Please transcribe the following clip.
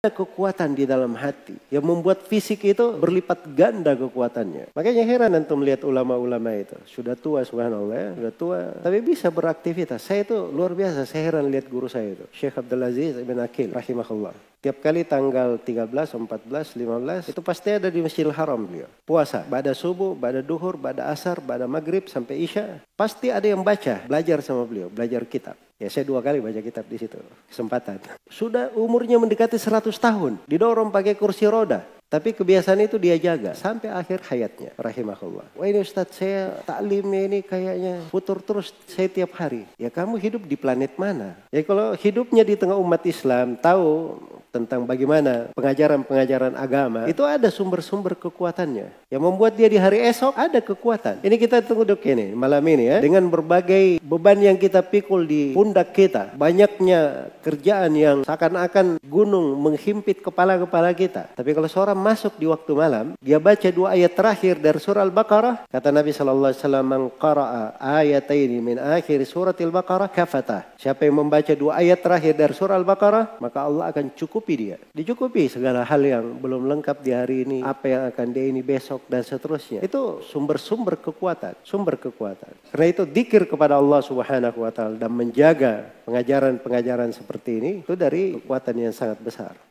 Ada kekuatan di dalam hati yang membuat fisik itu berlipat ganda kekuatannya. Makanya heran untuk melihat ulama-ulama itu. Sudah tua subhanallah ya, sudah tua. Tapi bisa beraktivitas. Saya itu luar biasa, saya heran lihat guru saya itu. Syekh Abdul Aziz Ibn Akil rahimahullah. Tiap kali tanggal 13, 14, 15 itu pasti ada di Masjidil Haram beliau. Puasa, pada subuh, pada duhur, pada asar, pada maghrib sampai isya. Pasti ada yang baca, belajar sama beliau, belajar kitab. Ya saya dua kali baca kitab di situ, kesempatan. Sudah umurnya mendekati 100 tahun, didorong pakai kursi roda. Tapi kebiasaan itu dia jaga sampai akhir hayatnya, rahimahullah. Wah ini Ustadz saya taklimnya ini kayaknya putur terus saya tiap hari. Ya kamu hidup di planet mana? Ya kalau hidupnya di tengah umat Islam, tahu tentang bagaimana pengajaran-pengajaran agama itu ada sumber-sumber kekuatannya yang membuat dia di hari esok ada kekuatan ini kita tunggu dok ini malam ini ya dengan berbagai beban yang kita pikul di pundak kita banyaknya kerjaan yang seakan-akan gunung menghimpit kepala-kepala kita. Tapi kalau seorang masuk di waktu malam, dia baca dua ayat terakhir dari surah Al-Baqarah. Kata Nabi sallallahu alaihi wasallam, "Man qara'a ayataini min akhir surah Al-Baqarah kafata." Siapa yang membaca dua ayat terakhir dari surah Al-Baqarah, maka Allah akan cukupi dia. Dicukupi segala hal yang belum lengkap di hari ini, apa yang akan dia ini besok dan seterusnya. Itu sumber-sumber kekuatan, sumber kekuatan. Karena itu dikir kepada Allah Subhanahu wa taala dan menjaga pengajaran-pengajaran seperti ini itu dari kekuatan yang sangat besar